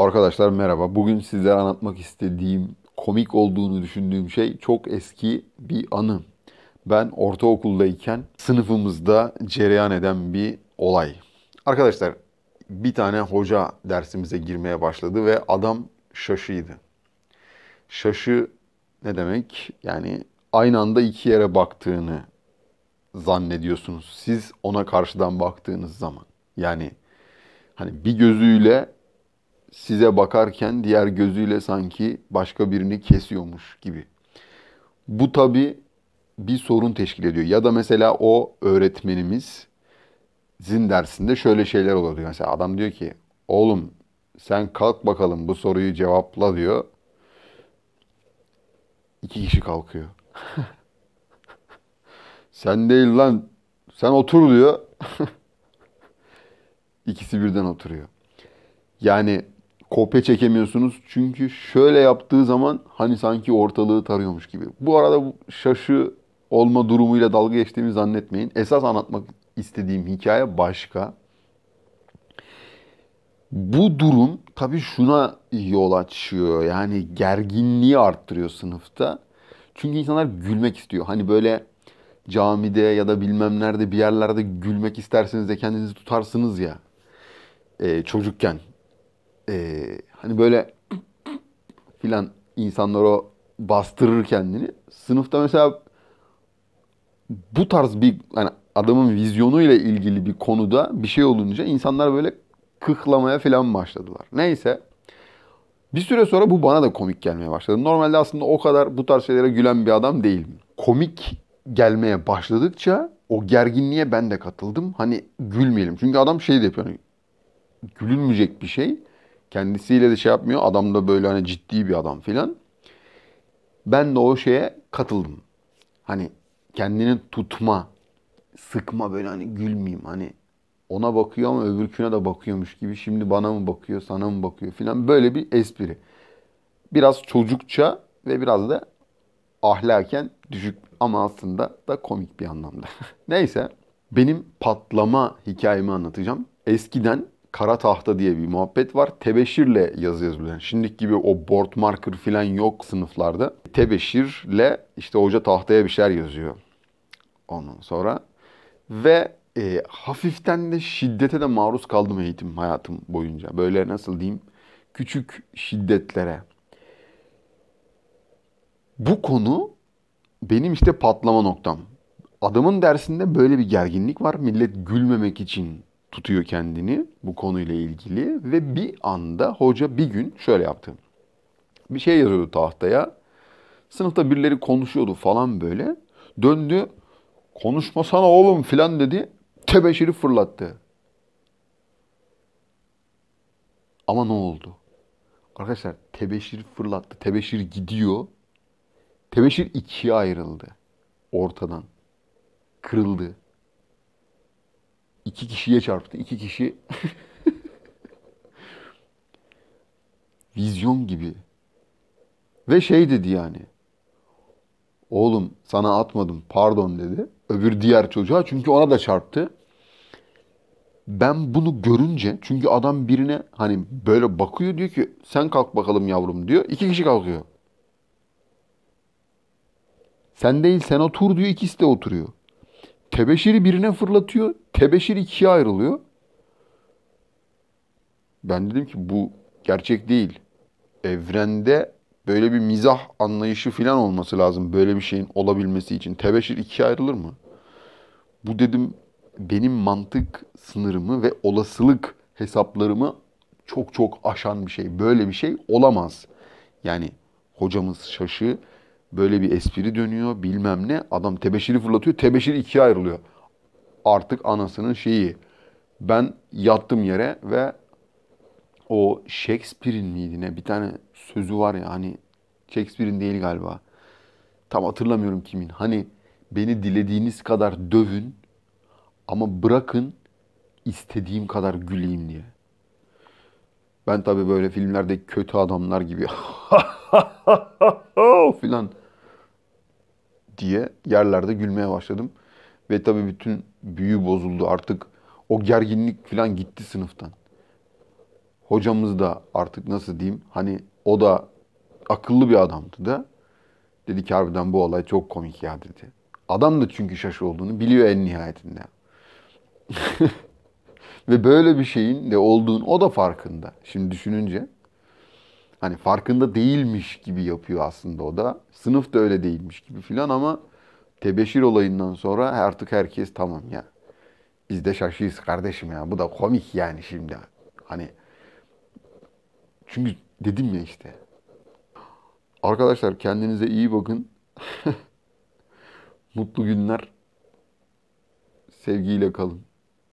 Arkadaşlar merhaba. Bugün sizlere anlatmak istediğim, komik olduğunu düşündüğüm şey çok eski bir anı. Ben ortaokuldayken sınıfımızda cereyan eden bir olay. Arkadaşlar bir tane hoca dersimize girmeye başladı ve adam şaşıydı. Şaşı ne demek? Yani aynı anda iki yere baktığını zannediyorsunuz. Siz ona karşıdan baktığınız zaman. Yani hani bir gözüyle size bakarken diğer gözüyle sanki başka birini kesiyormuş gibi. Bu tabi bir sorun teşkil ediyor. Ya da mesela o öğretmenimiz zin dersinde şöyle şeyler oluyor. Mesela adam diyor ki oğlum sen kalk bakalım bu soruyu cevapla diyor. İki kişi kalkıyor. sen değil lan sen otur diyor. İkisi birden oturuyor. Yani kopya çekemiyorsunuz. Çünkü şöyle yaptığı zaman hani sanki ortalığı tarıyormuş gibi. Bu arada şaşı olma durumuyla dalga geçtiğimi zannetmeyin. Esas anlatmak istediğim hikaye başka. Bu durum tabii şuna yol açıyor. Yani gerginliği arttırıyor sınıfta. Çünkü insanlar gülmek istiyor. Hani böyle camide ya da bilmem nerede bir yerlerde gülmek isterseniz de kendinizi tutarsınız ya. Ee, çocukken e, hani böyle filan insanlar o bastırır kendini. Sınıfta mesela bu tarz bir hani adamın vizyonuyla ilgili bir konuda bir şey olunca insanlar böyle kıklamaya falan başladılar. Neyse. Bir süre sonra bu bana da komik gelmeye başladı. Normalde aslında o kadar bu tarz şeylere gülen bir adam değilim. Komik gelmeye başladıkça o gerginliğe ben de katıldım. Hani gülmeyelim. Çünkü adam şey de yapıyor. Hani, gülünmeyecek bir şey. Kendisiyle de şey yapmıyor. Adam da böyle hani ciddi bir adam filan. Ben de o şeye katıldım. Hani kendini tutma, sıkma böyle hani gülmeyeyim hani ona bakıyor ama öbürküne de bakıyormuş gibi. Şimdi bana mı bakıyor, sana mı bakıyor filan böyle bir espri. Biraz çocukça ve biraz da ahlaken düşük ama aslında da komik bir anlamda. Neyse benim patlama hikayemi anlatacağım. Eskiden kara tahta diye bir muhabbet var. Tebeşirle yazı yazılıyor. Yani şimdiki gibi o board marker falan yok sınıflarda. Tebeşirle işte hoca tahtaya bir şeyler yazıyor. Ondan sonra ve e, hafiften de şiddete de maruz kaldım eğitim hayatım boyunca. Böyle nasıl diyeyim küçük şiddetlere. Bu konu benim işte patlama noktam. Adamın dersinde böyle bir gerginlik var. Millet gülmemek için tutuyor kendini bu konuyla ilgili ve bir anda hoca bir gün şöyle yaptı. Bir şey yazıyordu tahtaya. Sınıfta birileri konuşuyordu falan böyle. Döndü. Konuşmasana oğlum filan dedi. Tebeşiri fırlattı. Ama ne oldu? Arkadaşlar tebeşir fırlattı. Tebeşir gidiyor. Tebeşir ikiye ayrıldı. Ortadan. Kırıldı iki kişiye çarptı. İki kişi vizyon gibi. Ve şey dedi yani. Oğlum sana atmadım pardon dedi. Öbür diğer çocuğa çünkü ona da çarptı. Ben bunu görünce çünkü adam birine hani böyle bakıyor diyor ki sen kalk bakalım yavrum diyor. İki kişi kalkıyor. Sen değil sen otur diyor ikisi de oturuyor. Tebeşiri birine fırlatıyor. Tebeşir ikiye ayrılıyor. Ben dedim ki bu gerçek değil. Evrende böyle bir mizah anlayışı falan olması lazım böyle bir şeyin olabilmesi için. Tebeşir ikiye ayrılır mı? Bu dedim benim mantık sınırımı ve olasılık hesaplarımı çok çok aşan bir şey. Böyle bir şey olamaz. Yani hocamız şaşı Böyle bir espri dönüyor bilmem ne. Adam tebeşiri fırlatıyor. Tebeşir ikiye ayrılıyor. Artık anasının şeyi. Ben yattım yere ve o Shakespeare'in miydi ne? Bir tane sözü var ya hani Shakespeare'in değil galiba. Tam hatırlamıyorum kimin. Hani beni dilediğiniz kadar dövün ama bırakın istediğim kadar güleyim diye. Ben tabii böyle filmlerde kötü adamlar gibi filan diye yerlerde gülmeye başladım. Ve tabii bütün büyü bozuldu artık. O gerginlik falan gitti sınıftan. Hocamız da artık nasıl diyeyim hani o da akıllı bir adamdı da. Dedi ki harbiden bu olay çok komik ya dedi. Adam da çünkü şaşı olduğunu biliyor en nihayetinde. Ve böyle bir şeyin de olduğun o da farkında. Şimdi düşününce hani farkında değilmiş gibi yapıyor aslında o da. Sınıf da öyle değilmiş gibi filan ama tebeşir olayından sonra artık herkes tamam ya. Biz de şaşıyız kardeşim ya. Bu da komik yani şimdi. Hani çünkü dedim ya işte. Arkadaşlar kendinize iyi bakın. Mutlu günler. Sevgiyle kalın.